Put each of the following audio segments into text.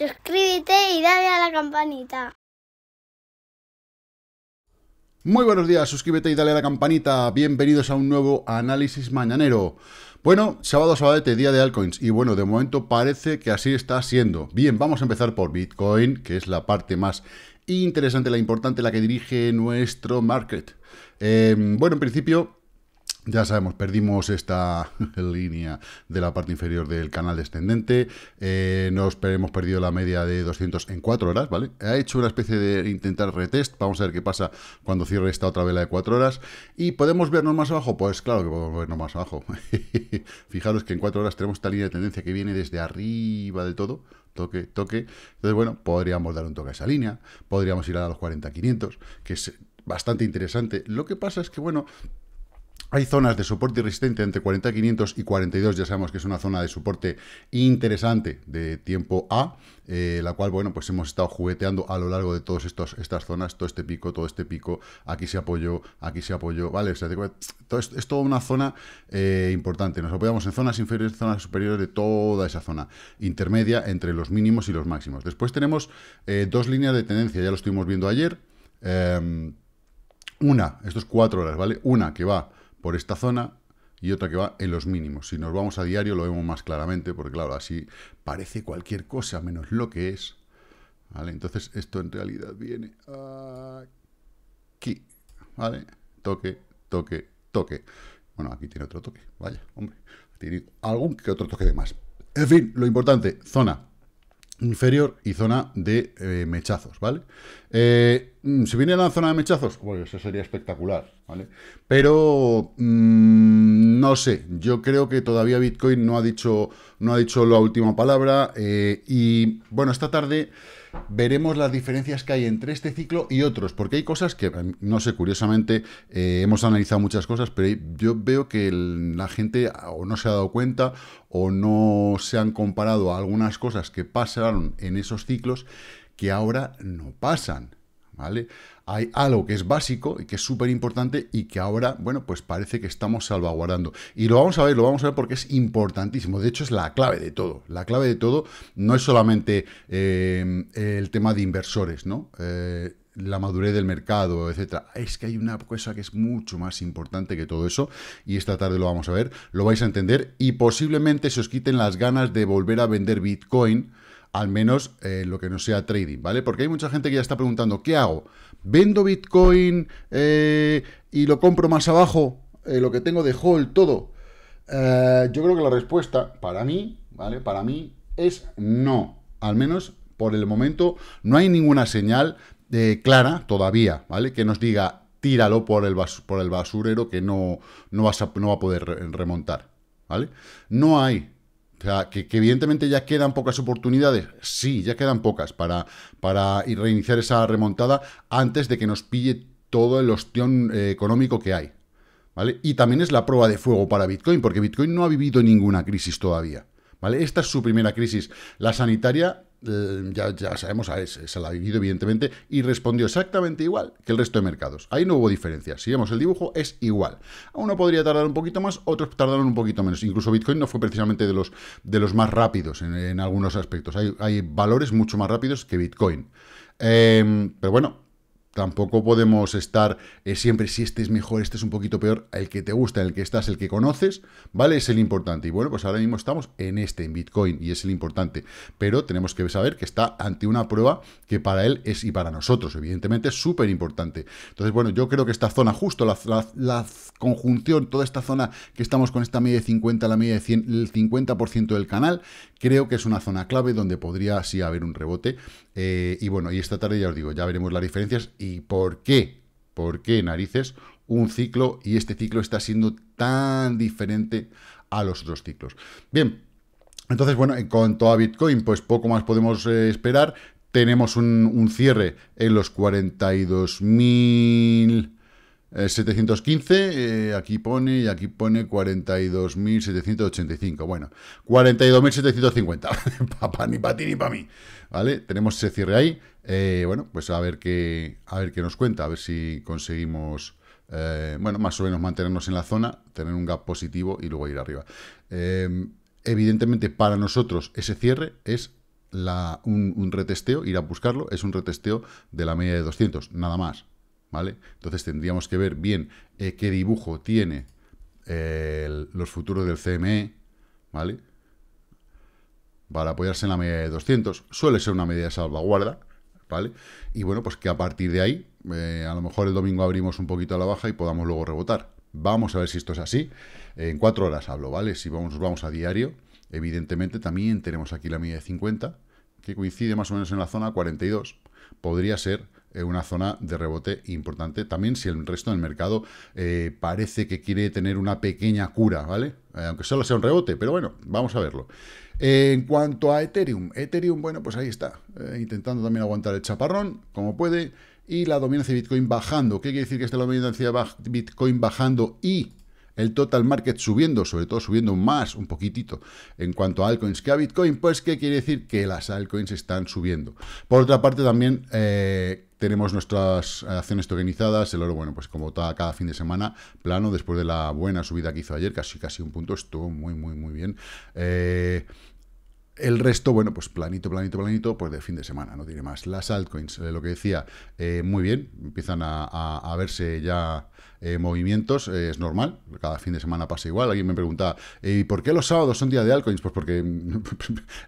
Suscríbete y dale a la campanita. Muy buenos días, suscríbete y dale a la campanita. Bienvenidos a un nuevo análisis mañanero. Bueno, sábado, sábado, día de altcoins. Y bueno, de momento parece que así está siendo. Bien, vamos a empezar por Bitcoin, que es la parte más interesante, la importante, la que dirige nuestro market. Eh, bueno, en principio, ya sabemos, perdimos esta línea de la parte inferior del canal descendente, eh, nos hemos perdido la media de 200 en 4 horas, ¿vale? Ha hecho una especie de intentar retest, vamos a ver qué pasa cuando cierre esta otra vela de 4 horas, y ¿podemos vernos más abajo? Pues claro que podemos vernos más abajo. Fijaros que en 4 horas tenemos esta línea de tendencia que viene desde arriba de todo, toque, toque, entonces bueno, podríamos dar un toque a esa línea, podríamos ir a los 40-500, que es bastante interesante, lo que pasa es que bueno hay zonas de soporte resistente entre 40, 500 y 42, ya sabemos que es una zona de soporte interesante de tiempo A, eh, la cual, bueno, pues hemos estado jugueteando a lo largo de todas estas zonas, todo este pico, todo este pico, aquí se apoyó, aquí se apoyó, ¿vale? es, toda una zona eh, importante, nos apoyamos en zonas inferiores, zonas superiores de toda esa zona intermedia entre los mínimos y los máximos. Después tenemos eh, dos líneas de tendencia, ya lo estuvimos viendo ayer, em, una, estos cuatro horas, ¿vale? Una que va por esta zona y otra que va en los mínimos. Si nos vamos a diario lo vemos más claramente, porque claro, así parece cualquier cosa menos lo que es. ¿Vale? Entonces esto en realidad viene aquí. ¿Vale? Toque, toque, toque. Bueno, aquí tiene otro toque. Vaya, hombre. Tiene algún que otro toque de más. En fin, lo importante, zona inferior y zona de eh, mechazos, ¿vale? Eh, mm, si viene la zona de mechazos, pues eso sería espectacular, ¿vale? Pero mm, no sé, yo creo que todavía Bitcoin no ha dicho, no ha dicho la última palabra eh, y bueno, esta tarde veremos las diferencias que hay entre este ciclo y otros, porque hay cosas que, mm, no sé, curiosamente, eh, hemos analizado muchas cosas, pero yo veo que la gente o no se ha dado cuenta o no se han comparado a algunas cosas que pasaron en esos ciclos que ahora no pasan. ¿vale? Hay algo que es básico y que es súper importante y que ahora, bueno, pues parece que estamos salvaguardando. Y lo vamos a ver, lo vamos a ver porque es importantísimo. De hecho, es la clave de todo. La clave de todo no es solamente eh, el tema de inversores, ¿no? Eh, la madurez del mercado, etcétera. Es que hay una cosa que es mucho más importante que todo eso y esta tarde lo vamos a ver, lo vais a entender y posiblemente se os quiten las ganas de volver a vender Bitcoin al menos eh, lo que no sea trading, ¿vale? Porque hay mucha gente que ya está preguntando, ¿qué hago? ¿Vendo Bitcoin eh, y lo compro más abajo? Eh, lo que tengo de hold, todo. yo creo que la respuesta, para mí, ¿vale? Para mí es no. Al menos por el momento no hay ninguna señal clara todavía, ¿vale? Que nos diga, tíralo por el, por el basurero que no, no, vas no va a poder remontar, ¿vale? No hay o sea, que, evidentemente ya quedan pocas oportunidades. Sí, ya quedan pocas para, para reiniciar esa remontada antes de que nos pille todo el ostión eh, económico que hay. ¿Vale? Y también es la prueba de fuego para Bitcoin, porque Bitcoin no ha vivido ninguna crisis todavía. ¿Vale? Esta es su primera crisis. La sanitaria eh, ya, ya, sabemos, a ah, ese, se la ha vivido evidentemente, y respondió exactamente igual que el resto de mercados. Ahí no hubo diferencia. Si vemos el dibujo, es igual. Uno podría tardar un poquito más, otros tardaron un poquito menos. Incluso Bitcoin no fue precisamente de los, de los más rápidos en, algunos aspectos. Hay, valores mucho más rápidos que Bitcoin. Eh, pero bueno, tampoco podemos estar eh, siempre si este es mejor, este es un poquito peor, el que te gusta, el que estás, el que conoces, ¿vale? Es el importante. Y bueno, pues ahora mismo estamos en este, en Bitcoin, y es el importante. Pero tenemos que saber que está ante una prueba que para él es, y para nosotros, evidentemente, es súper importante. Entonces, bueno, yo creo que esta zona, justo la, la, la conjunción, toda esta zona que estamos con esta media de 50, la media de 100, el 50% del canal, creo que es una zona clave donde podría sí haber un rebote. Eh, y bueno, y esta tarde ya os digo, ya veremos las diferencias y por qué, por qué narices, un ciclo y este ciclo está siendo tan diferente a los otros ciclos. Bien, entonces, bueno, en cuanto a Bitcoin, pues poco más podemos eh, esperar. Tenemos un, un, cierre en los 42.000... 715, eh, eh, aquí pone, y aquí pone 42.785. Bueno, 42.750. Papá, ni para ti ni para mí. ¿Vale? Tenemos ese cierre ahí. Eh, bueno, pues a ver qué, a ver qué nos cuenta, a ver si conseguimos. bueno, más o menos mantenernos en la zona, tener un gap positivo y luego ir arriba. Em, evidentemente, para nosotros, ese cierre es la, un, un retesteo, ir a buscarlo, es un retesteo de la media de 200, nada más. ¿vale? Entonces tendríamos que ver bien eh, qué dibujo tiene eh, los futuros del CME, ¿vale? Para apoyarse en la media de 200. Suele ser una media de salvaguarda, ¿vale? Y bueno, pues que a partir de ahí, eh, a lo mejor el domingo abrimos un poquito a la baja y podamos luego rebotar. Vamos a ver si esto es así. En cuatro horas hablo, ¿vale? Si vamos, vamos a diario, evidentemente también tenemos aquí la media de 50, que coincide más o menos en la zona 42. Podría ser eh, una zona de rebote importante también si el resto del mercado eh, parece que quiere tener una pequeña cura, ¿vale? Eh, aunque solo sea un rebote, pero bueno, vamos a verlo. en cuanto a Ethereum, Ethereum, bueno, pues ahí está, intentando también aguantar el chaparrón, como puede, y la dominancia de Bitcoin bajando. ¿Qué quiere decir que la dominancia de Bitcoin bajando y el total market subiendo, sobre todo subiendo más un poquitito en cuanto a altcoins que a Bitcoin, pues ¿qué quiere decir? Que las altcoins están subiendo. Por otra parte también eh, tenemos nuestras acciones tokenizadas, el oro, bueno, pues como está cada fin de semana, plano, después de la buena subida que hizo ayer, casi casi un punto, estuvo muy, muy, muy bien. Eh, el resto, bueno, pues planito, planito, planito, pues de fin de semana, no tiene más. Las altcoins, eh, lo que decía, muy bien, empiezan a verse ya eh, movimientos, eh, es normal, cada fin de semana pasa igual. Alguien me pregunta, eh, ¿y por qué los sábados son días de altcoins? Pues porque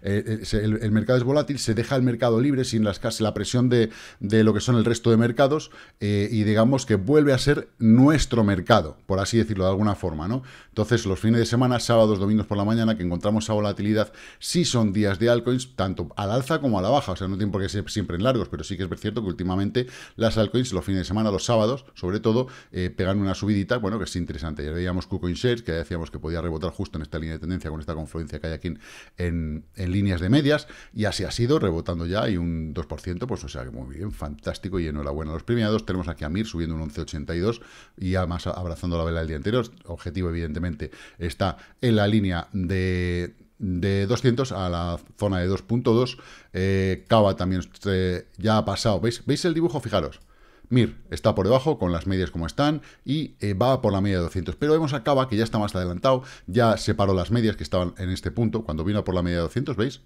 el, mercado es volátil, se deja el mercado libre sin las, la presión de, de lo que son el resto de mercados y digamos que vuelve a ser nuestro mercado, por así decirlo de alguna forma, ¿no? Entonces, los fines de semana, sábados, domingos por la mañana, que encontramos esa volatilidad, sí son días de altcoins, tanto al alza como a la baja, o sea, no tiene por qué ser siempre en largos, pero sí que es cierto que últimamente las altcoins, los fines de semana, los sábados, sobre todo, eh, pegan una subidita, bueno, que es interesante. Ya veíamos KuCoin Shares, que decíamos que podía rebotar justo en esta línea de tendencia con esta confluencia que hay aquí en, líneas de medias, y así ha sido, rebotando ya y un 2%, pues o sea que muy bien, fantástico y enhorabuena a los premiados. Tenemos aquí a Mir subiendo un 11,82 y además abrazando la vela del día anterior. Objetivo, evidentemente, está en la línea de, 200 a la zona de 2.2. Eh, Cava también eh, ya ha pasado. ¿Veis, ¿Veis el dibujo? Fijaros. MIR está por debajo, con las medias como están, y eh, va por la media de 200. Pero vemos a Cava, que ya está más adelantado, ya separó las medias que estaban en este punto, cuando vino por la media de 200, ¿veis?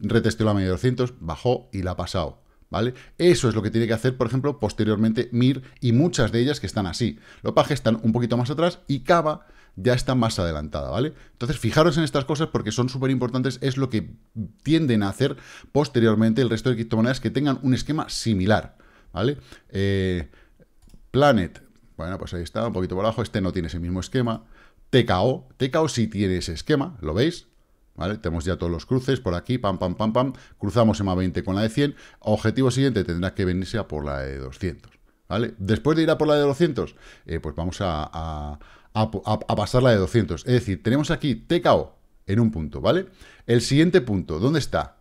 Retesteó la media de 200, bajó y la ha pasado. ¿Vale? Eso es lo que tiene que hacer, por ejemplo, posteriormente MIR y muchas de ellas que están así. paje están un poquito más atrás y Cava ya está más adelantada, ¿vale? Entonces, fijaros en estas cosas porque son súper importantes, es lo que tienden a hacer posteriormente el resto de criptomonedas que tengan un esquema similar. ¿vale? Eh, Planet, bueno, pues ahí está, un poquito por abajo, este no tiene ese mismo esquema. TKO, TKO sí tiene ese esquema, ¿lo veis? ¿Vale? Tenemos ya todos los cruces por aquí, pam, pam, pam, pam. Cruzamos m 20 con la de 100. Objetivo siguiente tendrá que venirse a por la de 200, ¿vale? Después de ir a por la de 200, eh, pues vamos a, pasar la de 200. Es decir, tenemos aquí TKO en un punto, ¿vale? El siguiente punto, ¿dónde está?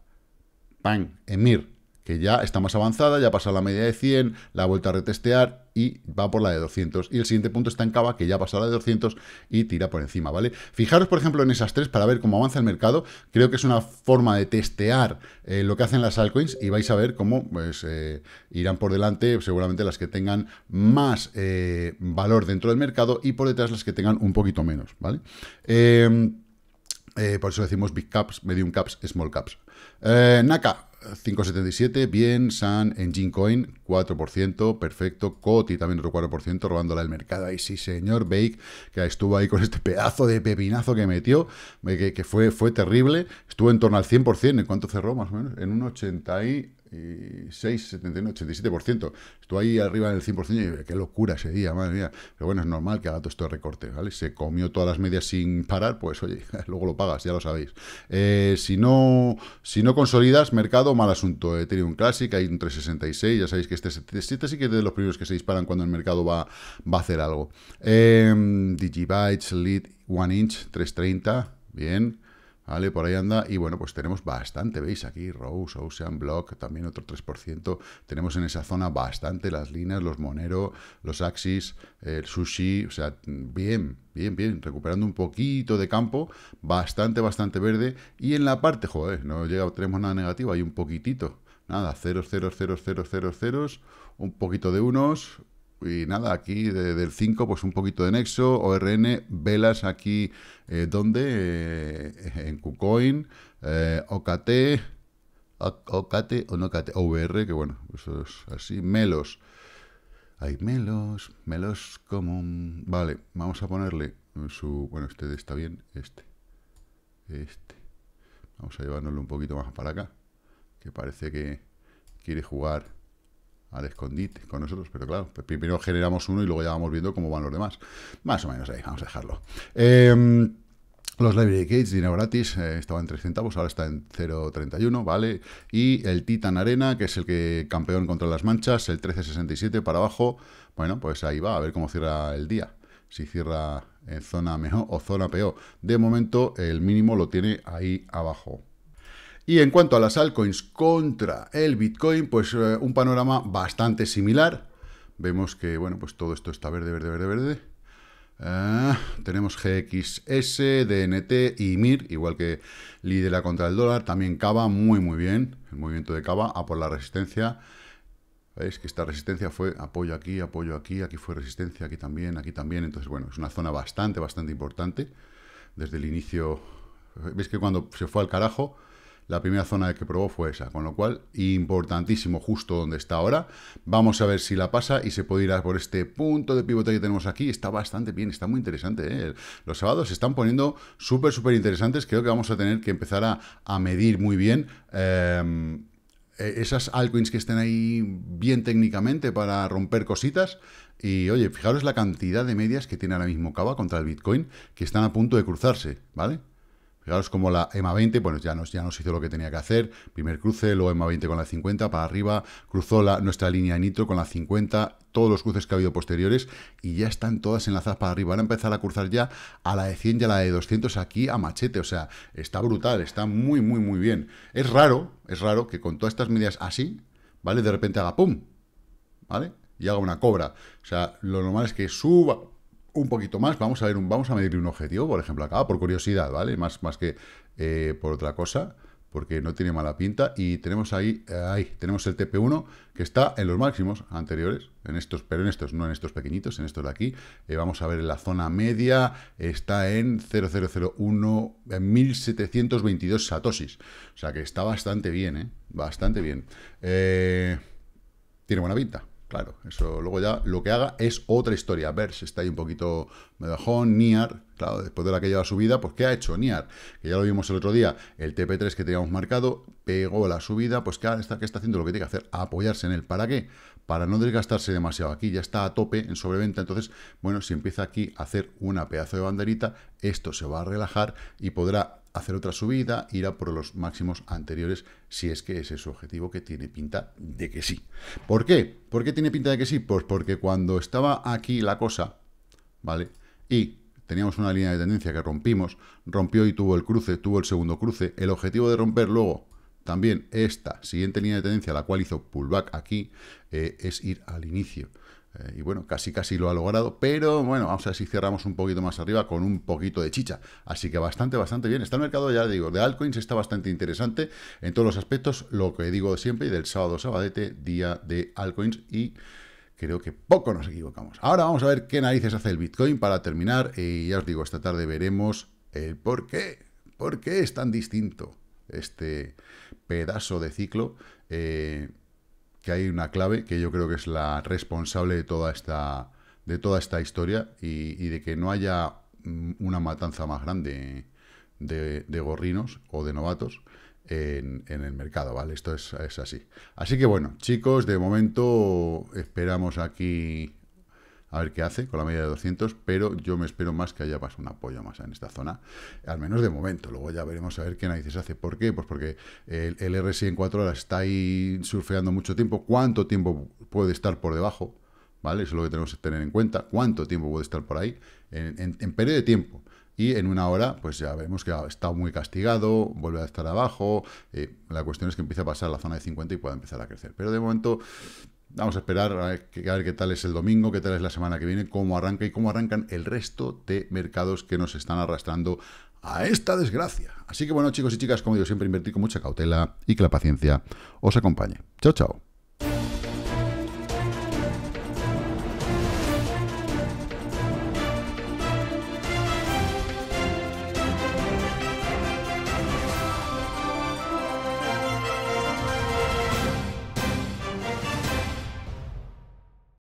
Pan, Emir, que ya está más avanzada, ya pasa la media de 100, la ha vuelto a retestear y va por la de 200. Y el siguiente punto está en Cava, que ya pasa la de 200 y tira por encima, ¿vale? Fijaros, por ejemplo, en esas tres para ver cómo avanza el mercado. Creo que es una forma de testear eh, lo que hacen las altcoins y vais a ver cómo pues, eh, irán por delante seguramente las que tengan más eh, valor dentro del mercado y por detrás las que tengan un poquito menos, ¿vale? Eh, por eso decimos big caps, medium caps, small caps. Eh, Naka, 5,77, bien. San, Engine Coin, 4%, perfecto. Coti también otro 4%, robándola al mercado. Ahí sí, señor. Bake, que estuvo ahí con este pedazo de pepinazo que metió, eh, que, fue, fue terrible. Estuvo en torno al 100%, ¿en cuánto cerró más o menos? En un 80 y... 6, 79, 87%. Estoy ahí arriba en el 100% y qué locura ese día, madre mía. Pero bueno, es normal que haga todo esto de recorte, ¿vale? Se comió todas las medias sin parar, pues oye, luego lo pagas, ya lo sabéis. Eh, si, no, si no consolidas mercado, mal asunto. He tenido un Classic, hay un 366, ya sabéis que este, 77 este sí que es de los primeros que se disparan cuando el mercado va, va a hacer algo. Eh, Digibytes, Lead, One Inch, 330, bien. ¿vale? Por ahí anda. Y bueno, pues tenemos bastante, ¿veis? Aquí Rose, Ocean, Block, también otro 3%. Tenemos en esa zona bastante las líneas, los Monero, los Axis, el Sushi, o sea, bien, bien, bien, recuperando un poquito de campo, bastante, bastante verde. Y en la parte, joder, no llega, tenemos nada negativo, hay un poquitito. Nada, 0, 0, 0, 0, 0, 0, un poquito de unos, y nada, aquí del 5, pues un poquito de Nexo, ORN, velas aquí, eh, ¿dónde? Eh, en KuCoin, eh, OKT, OKT o no OKT, OVR, que bueno, eso es así, Melos. Hay Melos, Melos común. Vale, vamos a ponerle su... Bueno, este está bien, este. Este. Vamos a llevárnoslo un poquito más para acá, que parece que quiere jugar al escondite con nosotros, pero claro, pues primero generamos uno y luego ya vamos viendo cómo van los demás. Más o menos ahí, vamos a dejarlo. Em, los Library Gates, dinero gratis, eh, estaba en 3 centavos, ahora está en 0.31, ¿vale? Y el Titan Arena, que es el que campeón contra las manchas, el 13.67 para abajo. Bueno, pues ahí va, a ver cómo cierra el día. Si cierra en zona mejor o zona peor. De momento, el mínimo lo tiene ahí abajo. Y en cuanto a las altcoins contra el Bitcoin, pues eh, un panorama bastante similar. Vemos que, bueno, pues todo esto está verde, verde, verde, verde. Ah, tenemos GXS, DNT y MIR, igual que lidera contra el dólar. También Cava, muy muy bien. El movimiento de Cava a por la resistencia. Veis que esta resistencia fue apoyo aquí, apoyo aquí, aquí fue resistencia, aquí también, aquí también. Entonces, bueno, es una zona bastante, bastante importante. Desde el inicio, veis que cuando se fue al carajo, la primera zona que probó fue esa, con lo cual importantísimo justo donde está ahora. Vamos a ver si la pasa y se puede ir a por este punto de pivote que tenemos aquí. Está bastante bien, está muy interesante. ¿eh? Los sábados se están poniendo súper, súper interesantes. Creo que vamos a tener que empezar a, medir muy bien. Em, e, esas altcoins que estén ahí bien técnicamente para romper cositas. Y oye, fijaros la cantidad de medias que tiene ahora mismo Cava contra el Bitcoin que están a punto de cruzarse, ¿vale? Fijaros como la EMA 20, bueno, ya nos, ya nos hizo lo que tenía que hacer. Primer cruce, luego EMA 20 con la 50 para arriba, cruzó la, nuestra línea de nitro con la 50, todos los cruces que ha habido posteriores y ya están todas enlazadas para arriba. Van a empezar a cruzar ya a la de 100 y a la de 200 aquí a machete. O sea, está brutal, está muy, muy, muy bien. Es raro, es raro que con todas estas medidas así, ¿vale? De repente haga pum, ¿vale? Y haga una cobra. O sea, lo normal es que suba un poquito más. Vamos a ver, un, vamos a medir un objetivo, por ejemplo, acá, por curiosidad, ¿vale? Más, más que eh, por otra cosa, porque no tiene mala pinta. Y tenemos ahí, eh, ahí, tenemos el TP1, que está en los máximos anteriores, en estos, pero en estos, no en estos pequeñitos, en estos de aquí. Eh, vamos a ver, en la zona media está en 0001, 1722 satosis O sea que está bastante bien, Bastante bien. tiene buena pinta. Claro, eso luego ya lo que haga es otra historia. a Ver si está ahí un poquito medajón. Niar, claro, después de la que lleva subida, pues ¿qué ha hecho Niar? Que ya lo vimos el otro día, el TP3 que teníamos marcado, pegó la subida, pues ¿qué está, que está haciendo? Lo que tiene que hacer, apoyarse en él. ¿Para qué? Para no desgastarse demasiado. Aquí ya está a tope en sobreventa, entonces, bueno, si empieza aquí a hacer una pedazo de banderita, esto se va a relajar y podrá hacer otra subida, ir a por los máximos anteriores, si es que ese es su objetivo, que tiene pinta de que sí. ¿Por qué? ¿Por qué tiene pinta de que sí? Pues porque cuando estaba aquí la cosa, ¿vale? Y teníamos una línea de tendencia que rompimos, rompió y tuvo el cruce, tuvo el segundo cruce, el objetivo de romper luego también esta siguiente línea de tendencia, la cual hizo pullback aquí, eh, es ir al inicio. Eh, y bueno, casi casi lo ha logrado, pero bueno, vamos a ver si cerramos un poquito más arriba con un poquito de chicha. Así que bastante, bastante bien. Está el mercado, ya digo, de altcoins está bastante interesante en todos los aspectos, lo que digo siempre, y del sábado sabadete, día de altcoins y creo que poco nos equivocamos. Ahora vamos a ver qué narices hace el Bitcoin para terminar. Y ya os digo, esta tarde veremos el por qué. ¿Por qué es tan distinto este pedazo de ciclo? Eh, que hay una clave que yo creo que es la responsable de toda esta, de toda esta historia y, de que no haya mm, una matanza más grande de, gorrinos o de novatos en, en el mercado, ¿vale? Esto es, es así. Así que bueno, chicos, de momento esperamos aquí a ver qué hace con la media de 200, pero yo me espero más que haya pasado un apoyo más en esta zona, al menos de momento, luego ya veremos a ver qué análisis hace. ¿Por qué? Pues porque el, RSI en 4 horas está ahí surfeando mucho tiempo, ¿cuánto tiempo puede estar por debajo? ¿Vale? Eso es lo que tenemos que tener en cuenta, cuánto tiempo puede estar por ahí, en, periodo de tiempo. Y en una hora, pues ya vemos que ha estado muy castigado, vuelve a estar abajo. Eh, la cuestión es que empiece a pasar la zona de 50 y pueda empezar a crecer. Pero de momento, Vamos a esperar a ver, qué tal es el domingo, qué tal es la semana que viene, cómo arranca y cómo arrancan el resto de mercados que nos están arrastrando a esta desgracia. Así que bueno, chicos y chicas, como digo siempre, invertir con mucha cautela y que la paciencia os acompañe. Chao, chao.